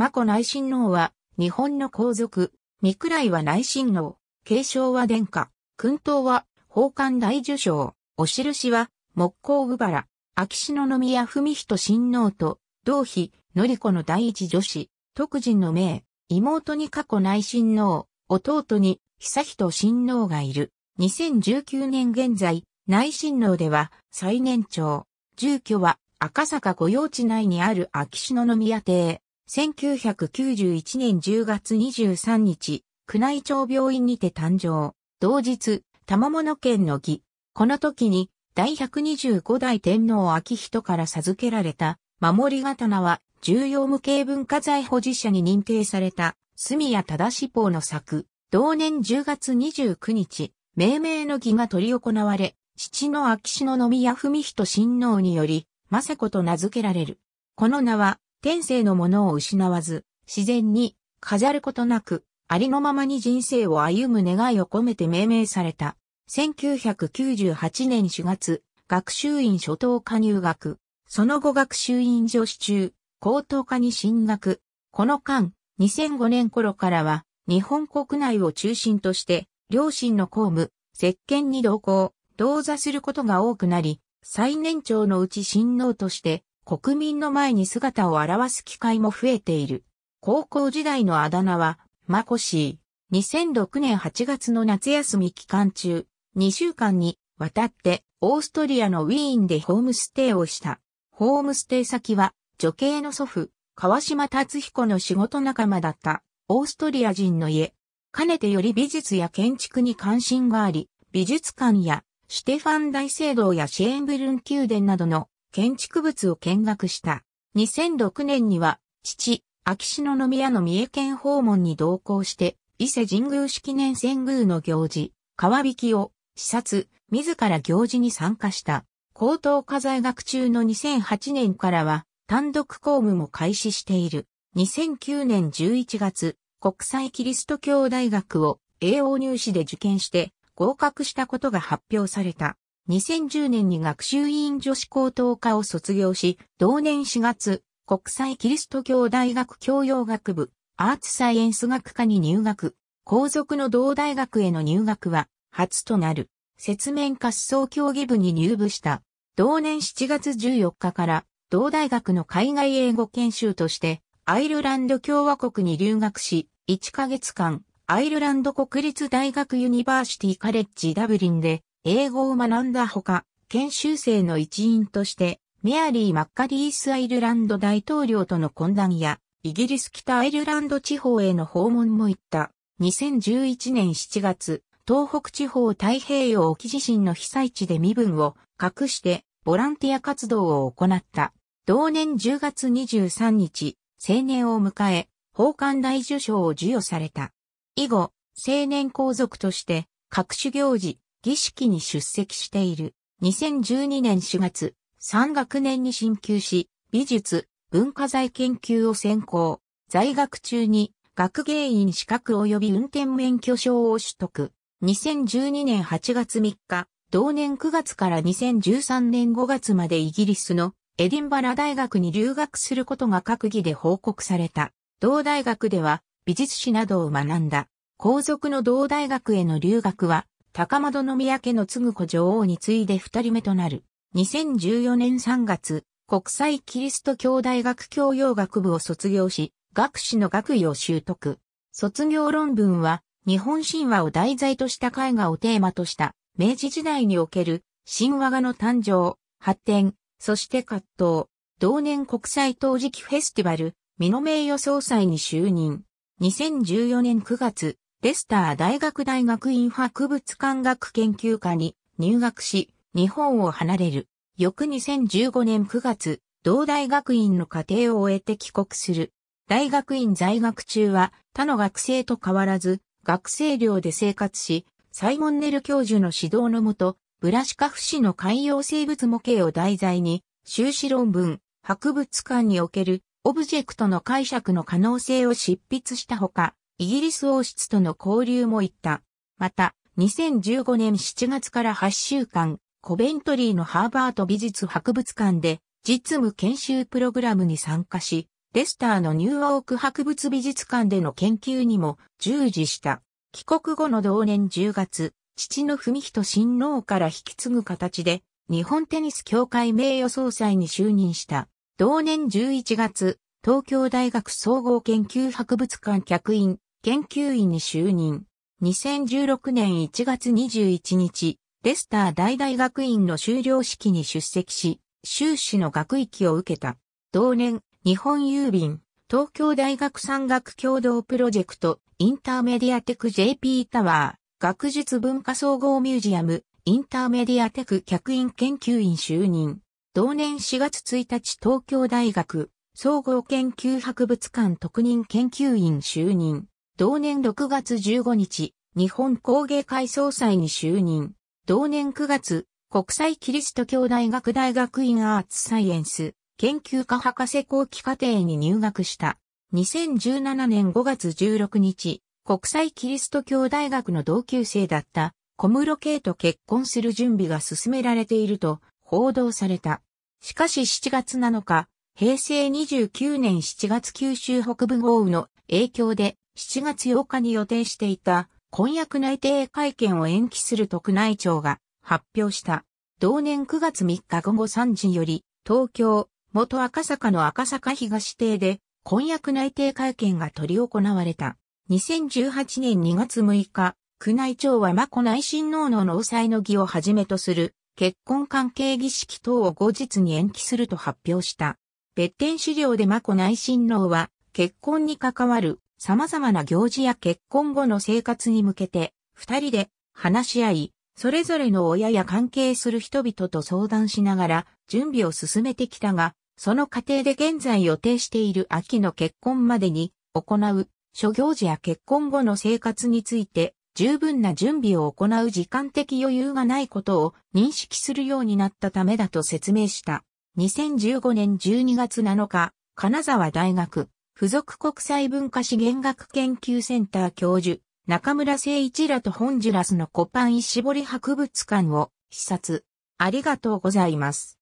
マ子内親王は、日本の皇族、三倉は内親王、継承は殿下、訓党は、宝冠大受賞、お印は、木工部原、秋篠宮文人親王と、同妃、典子の第一女子、徳人の名、妹に過去内親王、弟に、久人親王がいる。2019年現在、内親王では最年長。住居は赤坂御用地内にある秋篠宮邸。1991年10月23日、宮内庁病院にて誕生。同日、玉物県の儀。この時に、第125代天皇秋人から授けられた、守り刀は、重要無形文化財保持者に認定された、住谷忠志法の作。同年10月29日、命名の儀が取り行われ、父の秋篠宮文人親王により、政子と名付けられる。この名は、天性のものを失わず、自然に飾ることなく、ありのままに人生を歩む願いを込めて命名された。1998年4月、学習院初等科入学。その後学習院女子中、高等科に進学。この間、2005年頃からは、日本国内を中心として、両親の公務、石鹸に同行、同座することが多くなり、最年長のうち親王として、国民の前に姿を現す機会も増えている。高校時代のあだ名は、マコシー。2006年8月の夏休み期間中、2週間にわたってオーストリアのウィーンでホームステイをした。ホームステイ先は、女系の祖父、川島達彦の仕事仲間だったオーストリア人の家。かねてより美術や建築に関心があり、美術館やシュテファン大聖堂やシェーンブルン宮殿などの建築物を見学した。2006年には、父、秋篠宮の三重県訪問に同行して、伊勢神宮式年遷宮の行事、川引きを視察、自ら行事に参加した。高等科在学中の2008年からは、単独公務も開始している。2009年11月、国際キリスト教大学を栄養入試で受験して合格したことが発表された。2010年に学習院女子高等科を卒業し、同年4月、国際キリスト教大学教養学部、アーツサイエンス学科に入学、皇族の同大学への入学は、初となる、説明滑走競技部に入部した。同年7月14日から、同大学の海外英語研修として、アイルランド共和国に留学し、1ヶ月間、アイルランド国立大学ユニバーシティカレッジダブリンで、英語を学んだほか、研修生の一員として、メアリー・マッカリース・アイルランド大統領との懇談や、イギリス北アイルランド地方への訪問も行った。2011年7月、東北地方太平洋沖地震の被災地で身分を隠してボランティア活動を行った。同年10月23日、青年を迎え、奉還大受賞を授与された。以後、青年皇族として、各種行事、儀式に出席している。2012年4月、3学年に進級し、美術、文化財研究を専攻。在学中に学芸員資格及び運転免許証を取得。2012年8月3日、同年9月から2013年5月までイギリスのエディンバラ大学に留学することが閣議で報告された。同大学では美術史などを学んだ。皇族の同大学への留学は高窓宮家の継子女王に次いで二人目となる。2014年3月、国際キリスト教大学教養学部を卒業し、学士の学位を習得。卒業論文は、日本神話を題材とした絵画をテーマとした、明治時代における神話画の誕生、発展、そして葛藤、同年国際陶磁器フェスティバル、美濃名誉総裁に就任。2014年9月、レスター大学大学院博物館学研究科に入学し、日本を離れる。翌2015年9月、同大学院の課程を終えて帰国する。大学院在学中は他の学生と変わらず、学生寮で生活し、サイモンネル教授の指導のもと、ブラシカフ氏の海洋生物模型を題材に、修士論文、博物館におけるオブジェクトの解釈の可能性を執筆したほか、イギリス王室との交流も行った。また、2015年7月から8週間、コベントリーのハーバート美術博物館で実務研修プログラムに参加し、レスターのニューオーク博物美術館での研究にも従事した。帰国後の同年10月、父の文人親王から引き継ぐ形で、日本テニス協会名誉総裁に就任した。同年11月、東京大学総合研究博物館客員研究員に就任。2016年1月21日、レスター大大学院の修了式に出席し、修士の学域を受けた。同年、日本郵便、東京大学産学共同プロジェクト、インターメディアテク JP タワー、学術文化総合ミュージアム、インターメディアテク客員研究員就任。同年4月1日東京大学、総合研究博物館特任研究員就任。同年6月15日、日本工芸会総裁に就任。同年9月、国際キリスト教大学大学院アーツサイエンス研究科博士後期課程に入学した。2017年5月16日、国際キリスト教大学の同級生だった小室圭と結婚する準備が進められていると報道された。しかし7月7日、平成29年7月九州北部豪雨の影響で7月8日に予定していた婚約内定会見を延期する特内庁が発表した。同年9月3日午後3時より、東京、元赤坂の赤坂東邸で、婚約内定会見が取り行われた。2018年2月6日、宮内庁は眞子内親王の納采の儀をはじめとする結婚関係儀式等を後日に延期すると発表した。別展資料で眞子内親王は結婚に関わる様々な行事や結婚後の生活に向けて、二人で話し合い、それぞれの親や関係する人々と相談しながら準備を進めてきたが、その過程で現在予定している秋の結婚までに行う諸行事や結婚後の生活について十分な準備を行う時間的余裕がないことを認識するようになったためだと説明した。2015年12月7日、金沢大学附属国際文化資源学研究センター教授、中村誠一らとホンジュラスのコパン石り博物館を視察。ありがとうございます。